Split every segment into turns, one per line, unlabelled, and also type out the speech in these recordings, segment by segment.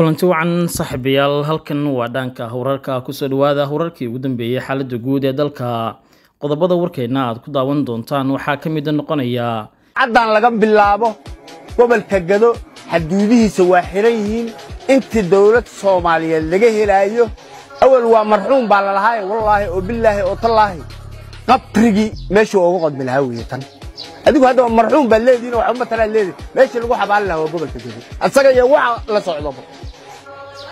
kulanti wacan saaxiibayaal halkan waa dhaanka ku soo dhawaada wararkii ugu dambeeyey xaaladda guud ee dalka qodobada warkeenna aad ku daawan doontaan waxaa ka mida noqonaya caddaan laga bilaabo gobolka gado xaduudihiisa waa xihan yihiin intii dawlad soomaaliyeed laga helaayo awal waa marxuum baa lalahaay wallaahi oo bilaahi oo tallaahi qabrigii meeshuu ooga qodmi lahaa weeye tan adigu haddaba marxuum baad leedihiin oo matalaad leedihin meeshii lagu xabaali lahaa waa gobolka gado asaga iyo waxa la socdoba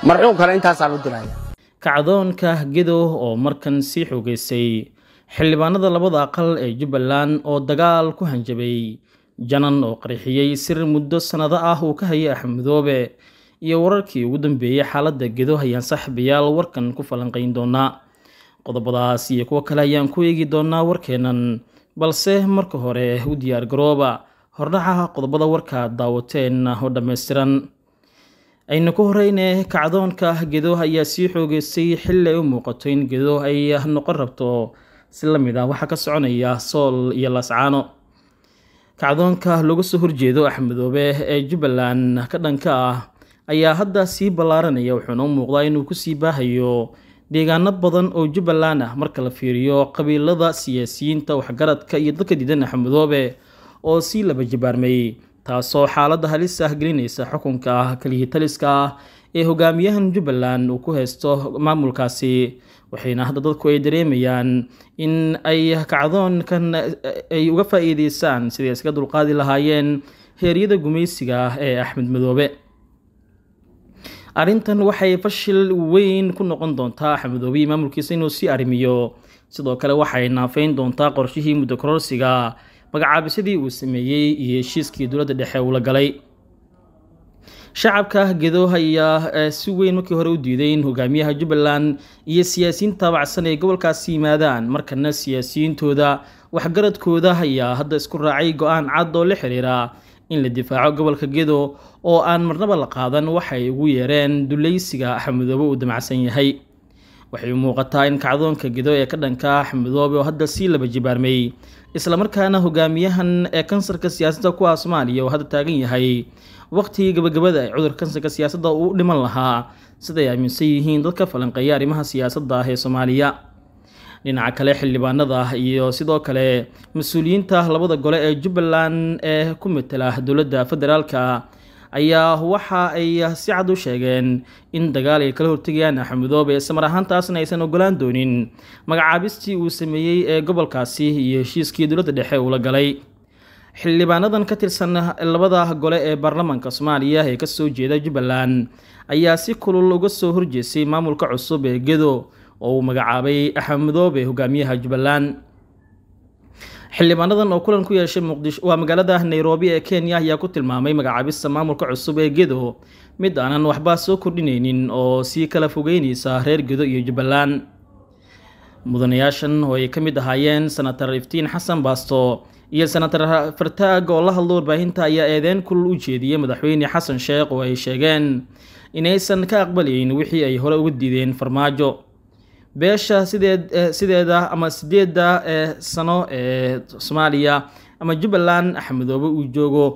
marxuun kale intaasaa la dilaya kacdoonka gedow oo markan sii xoogeysay xildhibaanada labada aqal ee jubbaland oo dagaal ku hanjabay janan oo qarxiyey sir muddo sannado ah uu ka hayay axmudoobe iyo wararkii ugu dambeeyey xaaladda gedo ayaan saaxiibayaal warkan ku falanqayn doonaa qodobadaas iyo kuwo kale ayaan ku eegi doonaa warkeennan balse marka hore u diyaar garooba hordhacaha qodobada warkaad daawateen oo dhammaystiran aynu ku horeyne kacdoonka gedo ayaa sii xoogeysay xilli ay u muuqato in gedo ay ah noqon rabto si la mid ah waxaa ka soconaya sool iyo laascaano kacdoonka looga soo horjeedo axmedoobe ee jubbaland ka dhanka ah ayaa hadda sii ballaaranaya wuxuuna u muuqdaa inuu ku sii baahayo deegaano badan oo jubbaland ah marka la fiiriyo qabiilada siyaasiyiinta waxgaradka iyo dadka diidan axmedoobe oo sii laba jabaarmayey taasoo xaaladda halis ah gelinaysa xukunka ah keliya taliska ah ee hogaamiyahan jubbaland uu ku haysto maamulkaasi waxayna hadda dadku ay dareemayaan in ay kacdoonkan eh, ay uga faa-iideysaan siday iska dulqaadi lahaayeen heeryada gumaysiga ah ee axmed madoobe arrintan waxay fashil weyn ku noqon doontaa axmedoobe maamulkiisa inuu sii arrimiyo sidoo kale waxay naafayn doontaa qorshihii muddo kororsiga magacaabisadii uu sameeyey iyo heshiiskii dowladda dhexe uu la galay shacabka gedo ayaa si weyn markii hore u diiday in hogaamiyaha jubbaland iyo siyaasiyiin taabacsan ay gobolkaas yimaadaan markana siyaasiyiintooda waxgaradkooda ayaa hadda isku raacay go-aan cad oo la xiriira in la difaaco gobolka gedo oo aan marnaba la qaadan waxay ugu yeereen dulaysiga xamudoobo uu damacsan yahay waxay muuqataa in kacdoonka gido ee ka dhanka ah oo hadda sii laba jibaarmay isla markaana hogaamiyahan ee kansarka siyaasadda ku ah soomaaliya oo hadda taagan yahay waqtigii gabagabada ee cudurka kansarka siyaasadda uu dhiman lahaa siday aaminsan yihiin dadka falanqeeya arrimaha siyaasadda ah ee soomaaliya dhinaca kale xildhibaanada iyo sidoo kale mas-uuliyiinta labada gole ee jubbaland ee ku matela dowladda federaalka ayaa waxa ay si cad u sheegeen in dagaal ay kala hortegayaan axmedoobe samar ahaantaasna aysan ogolaan doonin magacaabistii uu sameeyey ee gobolkaasi iyo heshiiskii dowladda dhexe uu la galay xildhibaanadan ka tirsan labada gole ee baarlamaanka soomaaliya ee kasoo jeeda jubbaland ayaa si kulul uga soo horjeesay maamulka cusub ee gedo oo uu magacaabay axmedoobe hogaamiyaha jubbaland xildhibaanadan oo kulan ku yeeshay muqdisho waa magaalada nairobi ee kenya ayaa ku tilmaamay magacaabista maamulka cusub ee gedo mid aanan waxba soo kordhinaynin oo sii kala fogeynaysa reer gedo iyo jubbaland mudanayaashan oo ay ka mid ahaayeen senatar iftiin xasan baasto iyo senatar fartaag oo la hadlo warbaahinta ayaa eedeyn kulul u jeediyay madaxweyne xasan sheekh oo ay sheegeen inaysan ka aqbalayn wixii ay hore uga diideen farmaajo beesha sideed eh, sideeda ama sideedda eh, sano ee eh, soomaaliya ama jubbaland axmedoobe uu joogo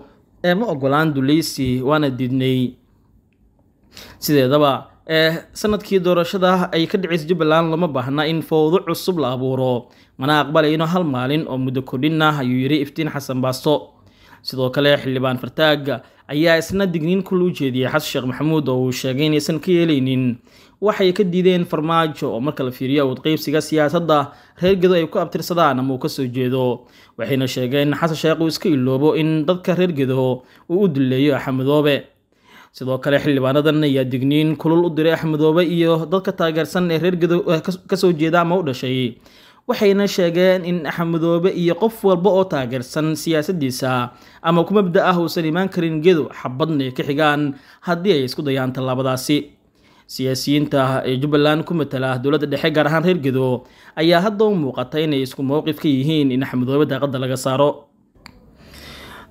ee ma ogolaan duleysi waana diidnay sideedaba sanadkii doorashada ay ka dhicaysa jubbaland lama baahna in fowdo cusub la abuuro mana aqbalayno hal maalin oo muddo kordhinna ayuu yidhi iftiin xasan baasto sidoo kale xildhibaan fartaaga ayaa isna digniin kul u jeediyey xasan sheekh maxamuud oo uu sheegay inaysan ka yeelaynin waxay ka diideen farmaajo oo marka la fiiriyo wadqeybsiga siyaasadda reer gedo ay ku abtirsadaan ama uu ka soo jeedo waxayna sheegeen xasan sheekh uu iska iloobo in dadka reer gedo uu u dulleeyo axmedoobe sidoo kale xildhibaanadan ayaa digniin kulul u diray axmedoobe iyo dadka taageersan ee reer gedo eh, ka soo jeeda ama u dhashay waxayna sheegeen in xamadoobe iyo qof walba oo taageersan siyaasadiisa ama ku mabda ah uusan imaan karin gedo xabadna ka xigaan haddii ay isku dayaan tallaabadaasi siyaasiyiinta ee jubbaland ku matala dowladda dhexe gaar ahaan reer gedo ayaa hadda u muuqata inay isku mowqif ka yihiin in xamadoobe daaqada laga saaro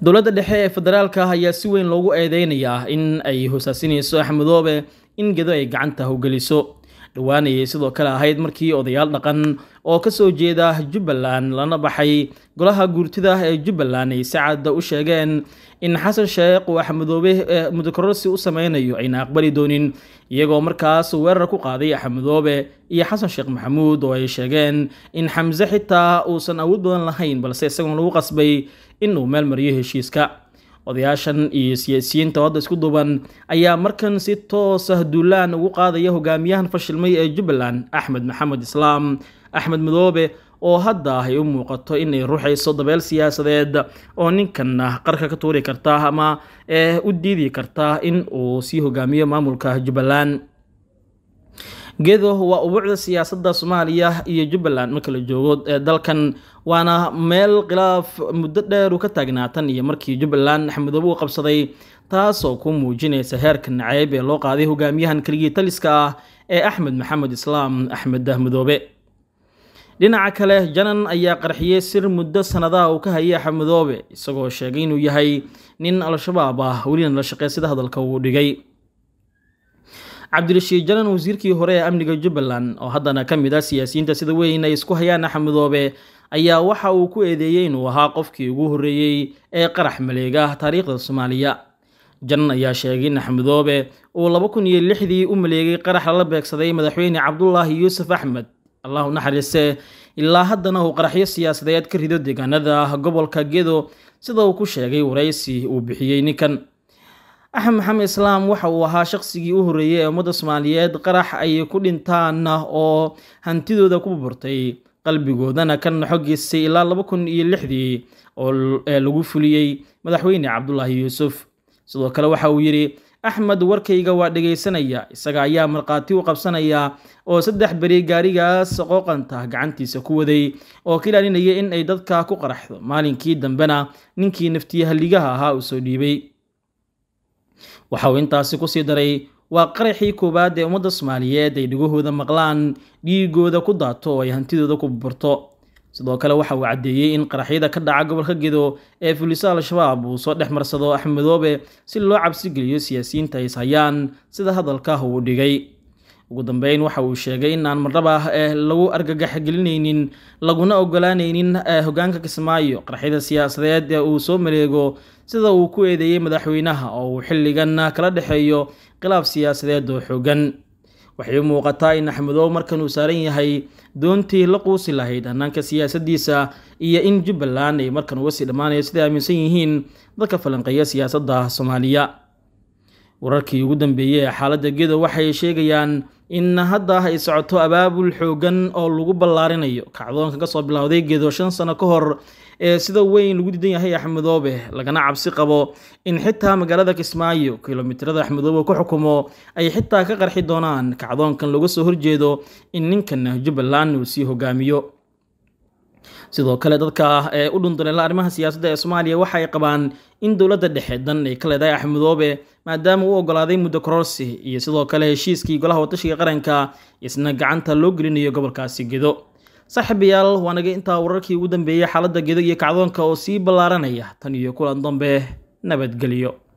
dowladda dhexe ee federaalka ayaa si weyn loogu eedeynayaa in ay hoosaasinayso axmedoobe in gedo ay gacanta howgeliso dhowaanayay sidoo kale ahayd markii odayaal dhaqan oo ka soo jeeda jubbaland lana baxay golaha guurtida ee jubbaland ay sacadda u sheegeen in xasan sheekh uu axmedoobe eh, mudakarorsi u samaynayo ayna aqbali doonin iyagoo markaas weerar ku qaaday axmedoobe iyo xasan sheekh maxamuud oo ay sheegeen in xamse xitaa uusan awood badan lahayn balse isagoon lagu qasbay inuu meel mariyo heshiiska odayaashan iyo siyaasiyiinta hooda isku duban ayaa markan si toosah duulaan ugu qaadaya hogaamiyahan fashilmay ee jubbaland axmed maxamed islaam axmed madoobe oo hadda ay u muuqato inay ruxayso dabeel siyaasadeed oo ninkanna ah qarka ka tuuri karta ama ee eh, u diidi karta in uu sii hogaamiyo maamulka jubbaland geedo waa ubuucda siyaasadda soomaaliya iyo jubbaland markala joogo ee dalkan waana meel khilaaf muddo dheer uu ka taagnaa tan iyo markii jubbaland xmudoobe uu qabsaday taasoo ku muujinaysa heerka nacayb ee loo qaaday hogaamiyahan keligii taliska ah ee axmed maxamed islaam axmed dahmudoobe dhinaca kale janan ayaa qarxiyey sir muddo sannadaha uu ka hayay xmudoobe isagoo sheegay inuu yahay nin al-shabaab ah welina la shaqey sida hadalka uu dhigay cabdirashiid jalan wasiirkii hore ee amniga jubbaland oo haddana ka mid ah siyaasiyiinta sida weyn ay isku hayaan axmedoobe ayaa waxa uu ku eedeeyey inuu ahaa qofkii ugu horreeyey ee qarax maleega ah taariikhda soomaaliya janan ayaa sheegay in axmedoobe uu laba kun iyo lixdii u maleegay qarax lala beegsaday madaxweyne cabdulaahi yuusuf axmed allahu naxariise ilaa haddana uu qaraxyo siyaasadeed ka rido deegaanada gobolka gedo sida uu ku sheegay waraysi uu bixiyey ninkan axmed maxamed islaam waxa uu ahaa shaqsigii u horreeyey ee ummadda soomaaliyeed qarax ay ku dhintaanna oo hantidooda ku burburtay qalbigoodana ka naxo geystay ilaa laba kun iyo lixdii oo ee lagu fuliyey madaxweyne cabdulaahi yuusuf sidoo kale waxa uu yidhi axmed warkayga waa dhegaysanaya isaga ayaa markhaati u qabsanaya oo saddex beri gaarigaas qooqanta gacantiisa ku waday oo ka ilaalinaya in ay dadka ku qaraxdo maalinkii dambena ninkii naftiyahaligaha ahaa uu soo dhiibay waxa uu intaasi kusii daray waa qaraxii koowaad ee ummadda soomaaliyeed ay dhigahooda maqlaan dhiigooda ku daato oo ay hantidooda ku burburto sidoo kale waxa uu caddeeyey in qaraxyada ka dhaca gobolka gedo ee fuliso al-shabaab uu soo dhex marsado axmedoobe si loo cabsigeliyo siyaasiyiinta ay is hayaan sida hadalka uu dhigay ugu dambeyn waxa uu sheegay in aan marnaba ah, eh, lagu argagax gelinaynin laguna ogolaanaynin eh, hogaanka kismaayo qarxida siyaasadeed ee uu soo mareego sida uu ku eedeeyey madaxweynaha oo uu xilligan kala dhexeeyo khilaaf siyaasadeed oo xooggan waxay u muuqataa in axmedow markan uu saaran yahay doontii la quusi lahayd hannaanka siyaasaddiisa iyo in jubbaland ay markan uga sii dhammaanayo siday aaminsan yihiin dadka falanqeeya siyaasadda soomaaliya wararkii ugu dambeeyey ee xaaladda gedo waxay sheegayaan inna hadda ay socoto abaabul xooggan oo lagu ballaarinayo kacdoonka kasoo bilowday geedo shan sano ka hor ee sida weyn lagu diidan yahay axmedoobe lagana cabsi qabo in xitaa magaalada kismaayo kilomitrada axmedoobe ku xukumo ay xitaa ka qarxi doonaan kacdoonkan looga soo horjeedo in ninkan jubbaland uu sii hogaamiyo sidoo kale dadka ah ee u dhundunela arrimaha siyaasadda ee soomaaliya waxay qabaan in dowladda dhexe dan ay ka leedahay axmedoobe maadaama uu ogolaaday muddo kororsi iyo sidoo kale heshiiskii golaha watashiga qaranka isna gacanta loo gelinayo gobolkaasi gedo saaxiibayaal waa intaa wararkii ugu dambeeyey xaaladda gedo iyo kacdoonka oo sii ballaaranaya tan iyo kulan dambe nabadgelyo